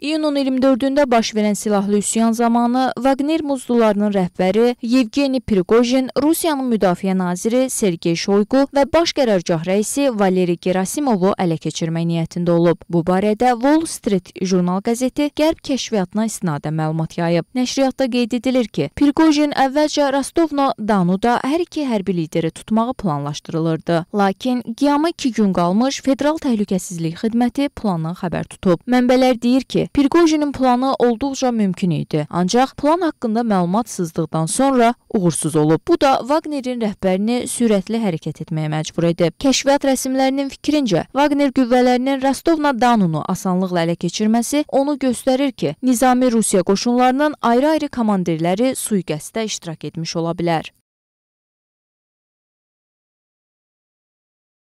İyunun 24-də baş verən silahlı üsyan zamanı Vagner muzlularının rəhbəri Yevgeni Priqojin, Rusiyanın müdafiə naziri Sergey Şoyqu və baş qərargah rəisi Valeri Gerasimovu ələ keçirmək niyyətində olub. Bu barədə Wall Street jurnal qəzeti Qərb kəşfiyyatına istinadən məlumat yayıb. Nəşriyyatda qeyd edilir ki, Priqojin əvvəlcə Rostovno Danuda hər iki hərbi lideri tutmağı planlaşdırılırdı. Lakin qiyama 2 gün qalmış Federal Təhlükəsizlik Xidməti plandan xəbər tutub. Mənbələr deyir ki, ki, Pirqojinin planı olduqca mümkün idi, ancaq plan haqqında məlumat sızdıqdan sonra uğursuz olub. Bu da Wagnerin rəhbərini sürətli hərəkət etməyə məcbur edib. Kəşfiyyat rəsmlərinin fikrincə, Wagner qüvvələrinin Rostovla Danunu asanlıqla ələ keçirməsi onu göstərir ki, Nizami Rusiya qoşunlarının ayrı-ayrı komandirləri sui-qəsdə iştirak etmiş ola bilər.